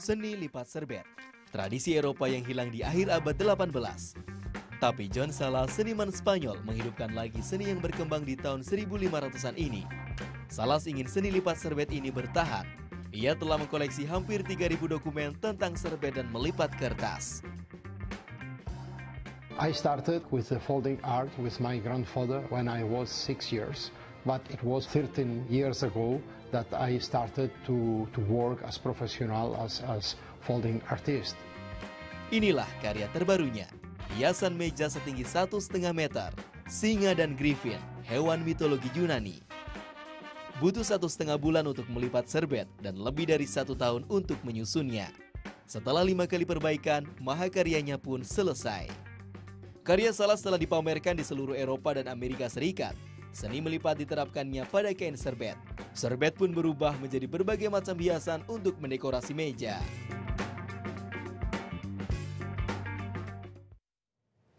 seni lipat serbet, tradisi Eropa yang hilang di akhir abad 18. Tapi John Salah, seniman Spanyol, menghidupkan lagi seni yang berkembang di tahun 1500-an ini. Salas ingin seni lipat serbet ini bertahan. Ia telah mengkoleksi hampir 3000 dokumen tentang serbet dan melipat kertas. I started with the folding art with my grandfather when I was six years but it was 13 years ago that I started to, to work as professional as, as folding artist. Inilah karya terbarunya, hiasan meja setinggi satu setengah meter, singa dan griffin, hewan mitologi Yunani. Butuh satu setengah bulan untuk melipat serbet dan lebih dari satu tahun untuk menyusunnya. Setelah lima kali perbaikan, mahakaryanya pun selesai. Karya Salas telah dipamerkan di seluruh Eropa dan Amerika Serikat Seni melipat diterapkannya pada kain serbet. Serbet pun berubah menjadi berbagai macam hiasan untuk mendekorasi meja.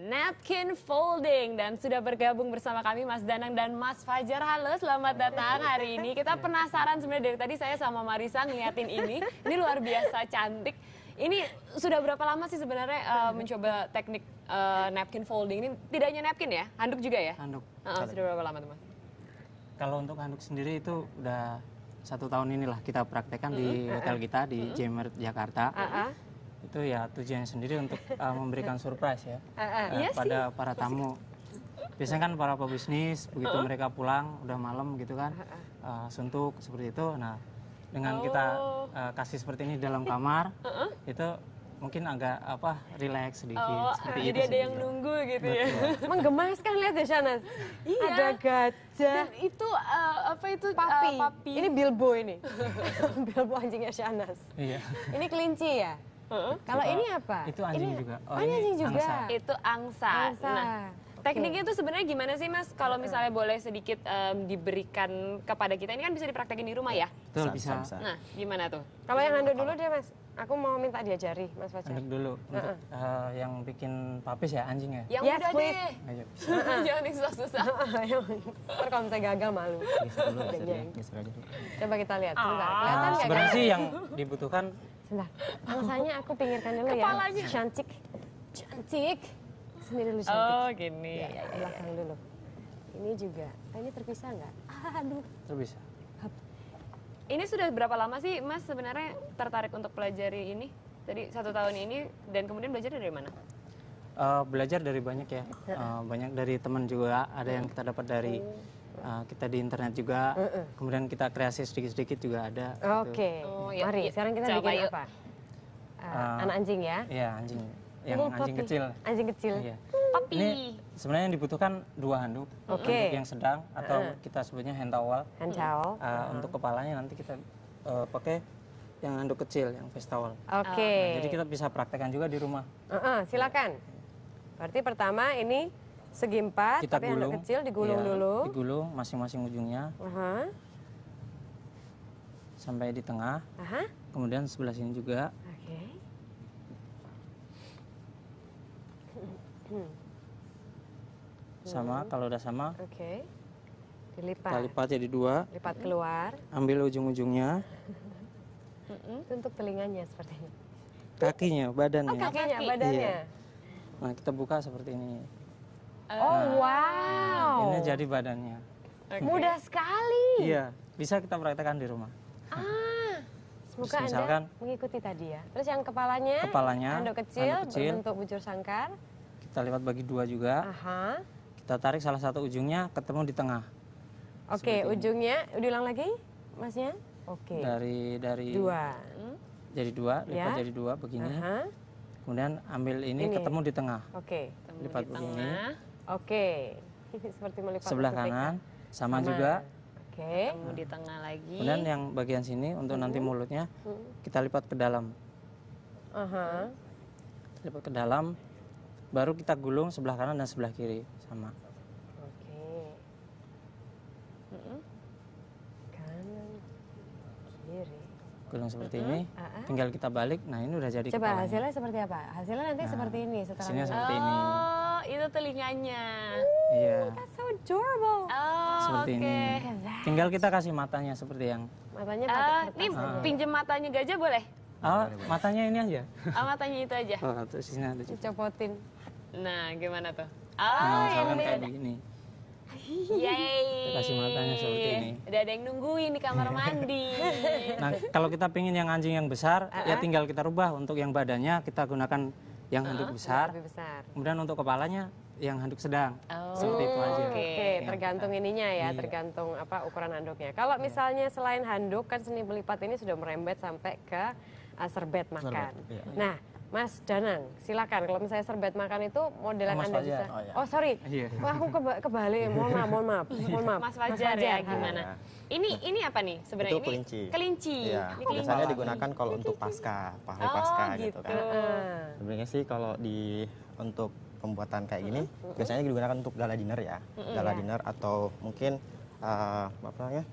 Napkin Folding dan sudah bergabung bersama kami Mas Danang dan Mas Fajar. Halo, selamat datang hari ini. Kita penasaran sebenarnya dari tadi saya sama Marisa ngeliatin ini. Ini luar biasa cantik. Ini sudah berapa lama sih sebenarnya uh, mencoba teknik uh, napkin folding ini tidak hanya napkin ya, handuk juga ya? Handuk. Uh, uh, sudah berapa lama tuh Kalau untuk handuk sendiri itu udah satu tahun inilah kita praktekkan mm -hmm. di mm-hmm. hotel kita di mm -hmm. Jemer Jakarta. Uh -huh. Itu ya tujuannya sendiri untuk uh, memberikan surprise ya uh -huh. uh, eh, yeah, pada sih. para tamu. Biasanya kan para pebisnis begitu uh -huh. mereka pulang udah malam gitu kan uh, suntuk seperti itu. Nah dengan oh. kita uh, kasih seperti ini dalam kamar uh -huh. itu mungkin agak apa relax sedikit oh, seperti ah, jadi itu. ada yang gitu. nunggu gitu ya? Betul. ya. Menggemaskan lihat ya Shanas. Iya. Ada gajah. Dan itu uh, apa itu eh, papi. Uh, papi. Ini Bilbo ini. Bilbo anjingnya Shanas. Iya. Ini kelinci ya? Kalau ini apa? Itu anjing ini, juga. Oh, ini anjing juga. Angsa. Itu angsa. angsa. Nah, Tekniknya itu sebenarnya gimana sih mas? Kalau misalnya boleh sedikit um, diberikan kepada kita, ini kan bisa dipraktekin di rumah ya? Betul, bisa. Nah, gimana tuh? Kalau yang ando dulu deh mas. Aku mau minta diajari, Mas Fajar. Untuk dulu, untuk uh, eh, uh yang bikin papis ya anjing ya? Yang yes, udah deh. Ayo. Jangan susah-susah. Ntar kalau misalnya gagal malu. Geser Coba kita lihat, sebentar. Ah. Kelihatan Sebenarnya sih yang dibutuhkan. Sebentar, alasannya aku pinggirkan dulu ya. Kepalanya. ya. Cantik. Cantik. Sendiri dulu cantik. Oh gini. Ya, ya, ya, ya. Iya, iya, iya. belakang dulu. Ini juga. Ah, ini terpisah nggak? Aduh. Terpisah. Ini sudah berapa lama sih Mas sebenarnya tertarik untuk pelajari ini? Jadi satu tahun ini dan kemudian belajar dari mana? Uh, belajar dari banyak ya, uh, banyak dari teman juga. Ada yang kita dapat dari uh, kita di internet juga. Kemudian kita kreasi sedikit-sedikit juga ada. Gitu. Oke. Gitu. Oh, iya. Mari sekarang kita Coba bikin apa? Uh, anak anjing ya? Iya anjing, yang oh, anjing kecil. Anjing kecil. Iya. Papi. Ini sebenarnya yang dibutuhkan dua handuk okay. handuk yang sedang atau uh kita sebutnya hand towel hand towel uh, uh untuk kepalanya nanti kita uh, pakai yang handuk kecil yang face towel oke okay. nah, jadi kita bisa praktekkan juga di rumah uh -uh, silakan berarti pertama ini segi empat kita tapi gulung, handuk kecil digulung ya, dulu digulung masing-masing ujungnya uh -huh. sampai di tengah uh -huh. kemudian sebelah sini juga okay sama. Hmm. Kalau udah sama, oke. Okay. Dilipat. Kita lipat jadi dua. Lipat keluar. Ambil ujung-ujungnya. Hmm. Untuk telinganya seperti ini. Kakinya, badannya. Oh, kakinya, badannya. Iya. Nah, kita buka seperti ini. Oh, nah, wow. Ini jadi badannya. Okay. Mudah sekali. Iya, bisa kita praktekkan di rumah. Ah, semoga Terus, misalkan, mengikuti tadi ya. Terus yang kepalanya, kepalanya handuk kecil, kecil untuk bujur sangkar. Kita lipat bagi dua juga. Aha kita tarik salah satu ujungnya ketemu di tengah. Oke, okay, ujungnya diulang lagi, masnya? Oke. Okay. Dari dari dua. Hmm? Jadi dua, lipat ya. jadi dua begini. Uh Kemudian ambil ini, ini ketemu di tengah. Oke. Okay. Lipat di begini. Oke. Okay. Seperti melipat sebelah kanan, sama, sama juga. Oke. Okay. nah. di tengah lagi. Kemudian yang bagian sini untuk uh nanti mhm. mulutnya mhm. kita lipat ke dalam. Uh -huh. Lipat ke dalam baru kita gulung sebelah kanan dan sebelah kiri sama. Oke. Kanan, kiri. Gulung seperti ini, ah, ah. tinggal kita balik. Nah ini udah jadi. Coba kepalanya. hasilnya seperti apa? Hasilnya nanti nah, seperti ini setelah. Hasilnya seperti ini. Oh, itu telinganya. Iya. Yeah. That's so adorable. Oh, seperti okay. ini. Tinggal kita kasih matanya seperti yang. Matanya. Uh, ini uh. pinjem matanya gajah boleh? Oh, matanya ini aja. Oh, matanya itu aja. Oh, terus ini aja. Copotin. Nah, gimana tuh? misalkan ah, salam kayak begini. Yeay. Kasih matanya seperti ini. Udah ada yang nungguin di kamar mandi. nah, kalau kita pingin yang anjing yang besar, uh -huh. ya ah, ah. tinggal kita rubah untuk yang badannya kita gunakan yang uh -huh. handuk besar. Lebih besar. Kemudian untuk kepalanya yang handuk sedang. Oh. Seperti itu aja. Oke, okay. Ya, tergantung ininya ya, iya. tergantung apa ukuran handuknya. Kalau iya. misalnya selain handuk kan seni belipat ini sudah merembet sampai ke uh, serbet makan. Serbet, iya. Nah, Mas Danang, silakan. Kalau misalnya serbet makan itu modelan oh, Anda bisa. Oh, ya. oh sorry, yeah. Wah, aku keba kebalik. Mohon maaf, mohon maaf, mohon maaf. Mas Fajar, Mas Fajar ya, gimana? Ya. Ini ini apa nih sebenarnya? Itu ini kelinci. Kelinci. Iya. Ini kelinci. Biasanya digunakan kalau untuk pasca, pahlawan oh, pasca gitu, gitu kan. Uh. Sebenarnya sih kalau di untuk pembuatan kayak gini uh -huh. biasanya digunakan untuk gala dinner ya, Uh -huh. gala yeah. dinner atau mungkin uh, apa namanya?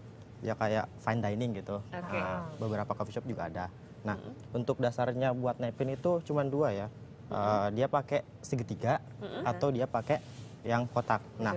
Ya kayak fine dining gitu. Okay. Uh, beberapa coffee shop juga ada. Nah, hmm. untuk dasarnya buat nepin itu cuma dua ya. Hmm. Uh, dia pakai segitiga hmm. atau dia pakai yang kotak. Nah,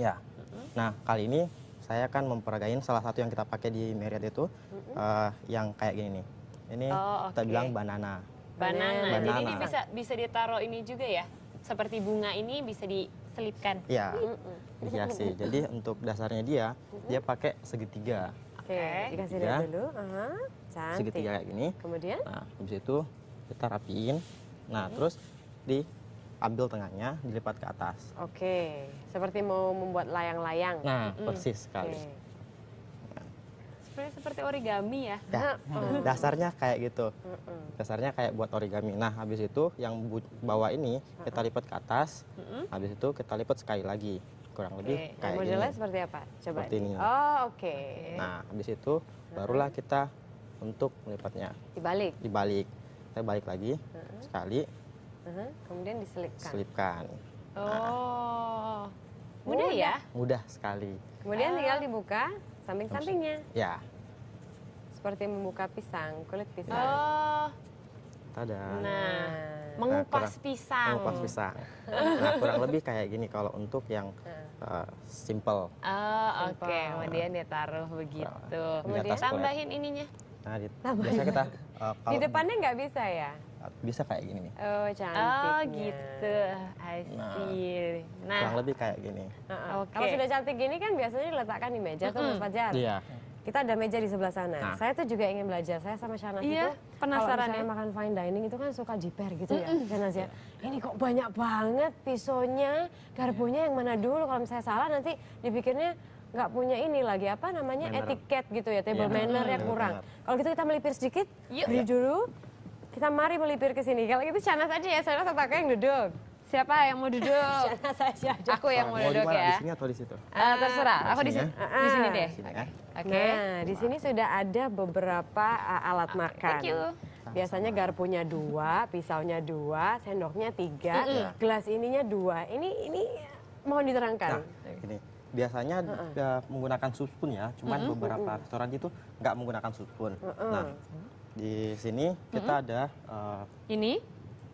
ya. Hmm. Nah, kali ini saya akan memperagain salah satu yang kita pakai di Marriott itu hmm. uh, yang kayak gini nih. Ini oh, okay. kita bilang banana. Banana. Jadi ini bisa bisa ditaruh ini juga ya. Seperti bunga ini bisa diselipkan. Iya. Mm -mm. sih. Jadi untuk dasarnya dia, mm -mm. dia pakai segitiga. Oke. Okay. Dikasih dulu. Uh -huh. Cantik. segitiga kayak gini. Kemudian? Nah, habis itu kita rapiin. Nah, hmm. terus diambil tengahnya, dilipat ke atas. Oke, okay. seperti mau membuat layang-layang. Nah, hmm. persis sekali. Okay. Seperti, origami ya. ya. Dasarnya kayak gitu. Dasarnya kayak buat origami. Nah, habis itu yang bawah ini kita lipat ke atas. Hmm. Habis itu kita lipat sekali lagi kurang lebih kayak modelnya seperti apa? Coba seperti ini. Oh, oke. Okay. Nah, habis itu barulah kita untuk melipatnya. Dibalik. Dibalik. saya balik lagi uh -huh. sekali. Uh -huh. Kemudian diselipkan. Selipkan. Nah. Oh. Nah. Mudah, ya? Mudah sekali. Kemudian ah. tinggal dibuka samping-sampingnya. Ya. Seperti membuka pisang, kulit ya. pisang. Oh. Tada. Nah, nah mengupas kurang, pisang. Mengupas pisang. nah, kurang lebih kayak gini kalau untuk yang uh, simple. Oh, oke. Okay. Kemudian ditaruh begitu. Kemudian tambahin ininya. Nah, di, biasanya ya? kita uh, kalau di depannya nggak bisa ya? Bisa kayak gini nih. Oh, cantik. Oh, gitu. I nah, see. Nah, nah, kurang lebih kayak gini. Uh -uh. Okay. Kalau sudah cantik gini kan biasanya diletakkan di meja atau berapa tuh Mas Iya. Kita ada meja di sebelah sana. Nah. Saya tuh juga ingin belajar. Saya sama Shana iya, itu penasaran kalau ya? makan fine dining itu kan suka jiper gitu mm -mm. ya. Shana Yeah. Iya. Ini kok banyak banget pisaunya, garpunya yang mana dulu kalau misalnya salah nanti dipikirnya nggak punya ini lagi apa namanya manner. etiket gitu ya table yeah. manner ya hmm. kurang. Kalau gitu kita melipir sedikit, Yuk. beri dulu. Kita mari melipir ke sini. Kalau gitu sana saja ya, saya pakai yang duduk. Siapa yang mau duduk? sana aja. Aku yang mau, mau duduk ya. Di sini atau di situ? Uh, terserah. Aku di sini. Uh, di sini deh. Ya. Oke. Okay. Nah, di sini sudah ada beberapa uh, alat makan. Thank you. Biasanya garpunya dua, pisaunya dua, sendoknya tiga, mm -hmm. gelas ininya dua. Ini ini mohon diterangkan. Nah, ini biasanya uh, menggunakan suspun ya, cuman uh-uh. beberapa restoran itu nggak menggunakan suspun. Uh-uh. Nah, di sini kita uh-uh. ada uh, ini,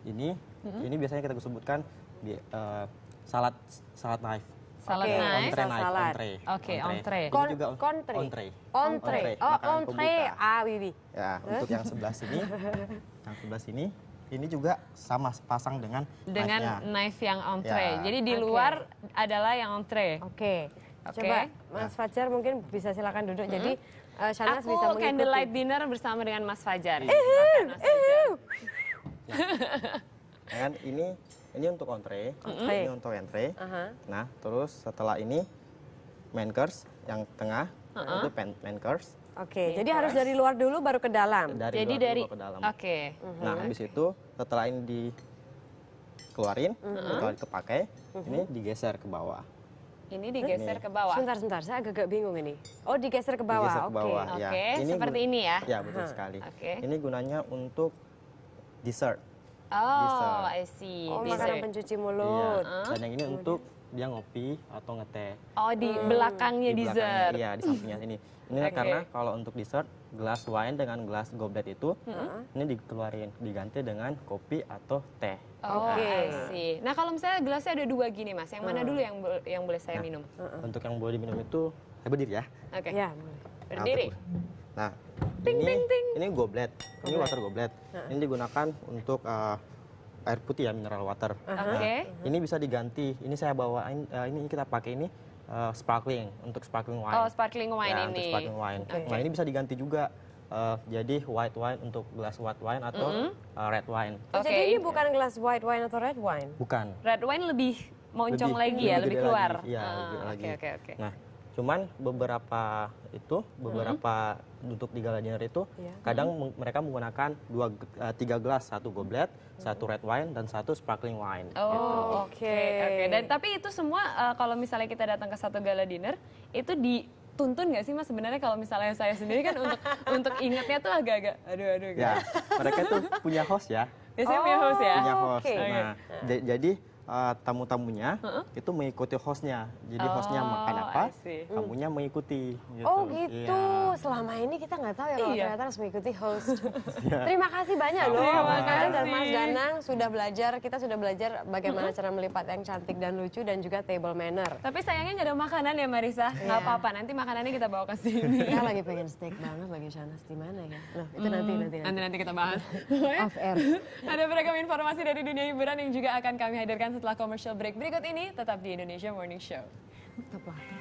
ini, uh-uh. ini biasanya kita sebutkan di, uh, salad salad knife. Salad okay. knife. Ontre knife, salad. Oke, okay, entree. Ini Kon juga ontre. entree. entree. Entree. Oh, entree. Ah, Wiwi. Ya, Terus? untuk yang sebelah sini, yang sebelah sini ini juga sama pasang dengan dengan knife, knife yang entree. Ya. Jadi di luar adalah yang entree. Oke. Okay. Okay. Coba Mas ya. Fajar mungkin bisa silakan duduk. -hmm. Jadi uh, mm-hmm. eh, Shana bisa mengikuti. candlelight dinner bersama dengan Mas Fajar. Iya. iya. iya. Ya. ini ini untuk entree, mm ini untuk entree. Uh -huh. Nah, terus setelah ini main course yang tengah uh -huh. itu main course. Oke, okay, jadi harus dari luar dulu baru ke dalam. Dari jadi luar dari dulu ke dalam. Oke. Okay. Mhm. Nah, habis itu setelah ini dikeluarin, uh -huh. setelah kepakai, uh mhm. -huh. ini digeser ke bawah. Ini digeser ini. ke bawah. Sebentar, sebentar. Saya agak bingung ini. Oh, digeser ke bawah. Oke. Ya. Oke. Okay. Okay. Ini Seperti ini ya. Ya, betul huh. sekali. Oke. Okay. Ini gunanya untuk dessert. Oh, dessert. I see. Oh, dessert. makanan pencuci mulut. Iya. Uh. Dan yang ini untuk dia ngopi atau ngeteh. Oh, di hmm. belakangnya di dessert. Belakangnya, iya, di sampingnya ini. Ini okay. karena kalau untuk dessert gelas wine dengan gelas goblet itu hmm. ini dikeluarin diganti dengan kopi atau teh. Oke, okay. Nah. sih. Nah, kalau misalnya gelasnya ada dua gini, Mas. Yang mana hmm. dulu yang yang boleh saya nah, minum? Hmm. Untuk yang boleh diminum itu saya berdiri ya. Oke. Okay. Ya, berdiri. Nah, nah, ting, ini ting, ting. ini goblet. goblet. Ini water goblet. Nah. Ini digunakan untuk uh, air putih ya mineral water. Nah, oke. Okay. Nah, ini bisa diganti. Ini saya bawa eh, ini kita pakai ini uh, sparkling untuk sparkling wine. Oh, sparkling wine ya, ini. Untuk sparkling wine. Okay. Nah, ini bisa diganti juga uh, jadi white wine untuk gelas white wine atau mm -hmm. uh, red wine. Oh, okay. Jadi ini iya. bukan gelas white wine atau red wine? Bukan. Red wine lebih moncong lebih, lagi lebih ya, lebih keluar. Iya, ah, lebih Oke, okay, oke, okay, Okay. Nah, Cuman beberapa itu beberapa hmm untuk di gala dinner itu ya. kadang hmm mereka menggunakan dua eh, tiga gelas, satu goblet, hmm satu red wine dan satu sparkling wine. Oh, gitu. oke. Okay. Oke. Okay. Dan tapi itu semua uh, kalau misalnya kita datang ke satu gala dinner itu di tuntun nggak sih mas sebenarnya kalau misalnya saya sendiri kan untuk untuk ingatnya tuh agak-agak aduh aduh gitu. Ya, mereka tuh punya host ya. Biasanya oh, punya host ya. Punya host. Okay. Nah, okay. jadi Eh, tamu-tamunya uh -uh. itu mengikuti hostnya. Jadi oh, hostnya makan apa, hmm. tamunya mengikuti. Gitu. Oh gitu. ya. Selama ini kita nggak tahu ya kalau iya. ternyata harus mengikuti host. ya. Terima kasih banyak loh Terima kasih. dan Mas Danang sudah belajar. Kita sudah belajar bagaimana uh -huh. cara melipat yang cantik dan lucu dan juga table manner. Tapi sayangnya nggak ada makanan ya Marisa. Iya. Nggak yeah. apa-apa. Nanti makanannya kita bawa ke sini. Kita lagi pengen steak banget lagi Shanas di mana ya? Loh, nah, itu hmm, nanti, nanti nanti nanti kita bahas. Off air. ada beragam informasi dari dunia hiburan yang juga akan kami hadirkan setelah commercial break berikut ini tetap di Indonesia Morning Show. Tetaplah.